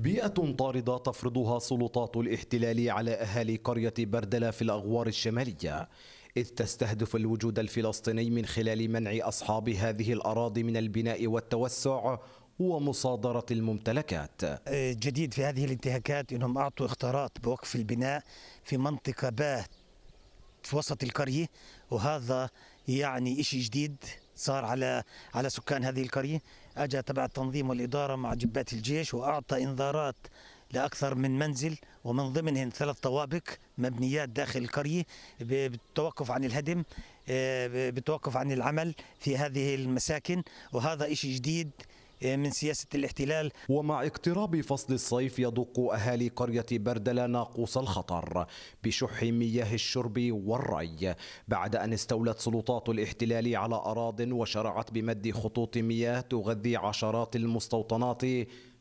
بيئة طاردة تفرضها سلطات الاحتلال على أهالي قرية بردلة في الأغوار الشمالية إذ تستهدف الوجود الفلسطيني من خلال منع أصحاب هذه الأراضي من البناء والتوسع ومصادرة الممتلكات جديد في هذه الانتهاكات أنهم أعطوا اختراط بوقف البناء في منطقة باه في وسط القرية وهذا يعني إشي جديد صار على على سكان هذه القريه اجى تبع التنظيم والاداره مع جبات الجيش واعطى انذارات لاكثر من منزل ومن ضمنهم ثلاث طوابق مبنيات داخل القريه بالتوقف عن الهدم آه، بالتوقف عن العمل في هذه المساكن وهذا شيء جديد من سياسة الاحتلال ومع اقتراب فصل الصيف يدق أهالي قرية بردلة ناقوس الخطر بشح مياه الشرب والري بعد أن استولت سلطات الاحتلال على أراض وشرعت بمد خطوط مياه تغذي عشرات المستوطنات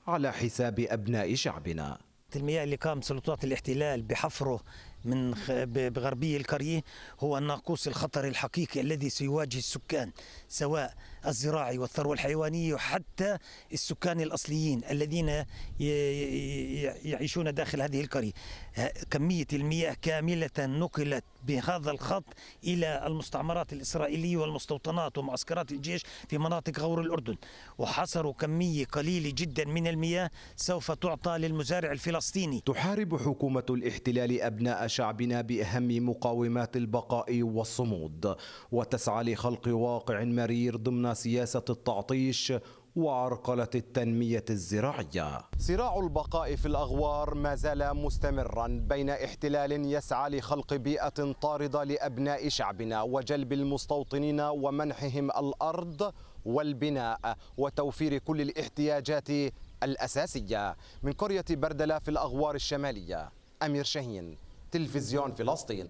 على حساب أبناء شعبنا المياه اللي قام سلطات الاحتلال بحفره من بغربي القرية هو الناقوس الخطر الحقيقي الذي سيواجه السكان سواء الزراعي والثروة الحيوانية وحتى السكان الأصليين الذين يعيشون داخل هذه القرية كمية المياه كاملة نقلت بهذا الخط إلى المستعمرات الإسرائيلية والمستوطنات ومعسكرات الجيش في مناطق غور الأردن وحصروا كمية قليلة جدا من المياه سوف تعطى للمزارع الفلسطيني تحارب حكومة الاحتلال أبناء شعبنا باهم مقاومات البقاء والصمود وتسعى لخلق واقع مرير ضمن سياسه التعطيش وعرقلة التنمية الزراعية صراع البقاء في الأغوار ما زال مستمرا بين احتلال يسعى لخلق بيئة طاردة لأبناء شعبنا وجلب المستوطنين ومنحهم الأرض والبناء وتوفير كل الاحتياجات الأساسية من قرية بردلة في الأغوار الشمالية أمير شاهين تلفزيون فلسطين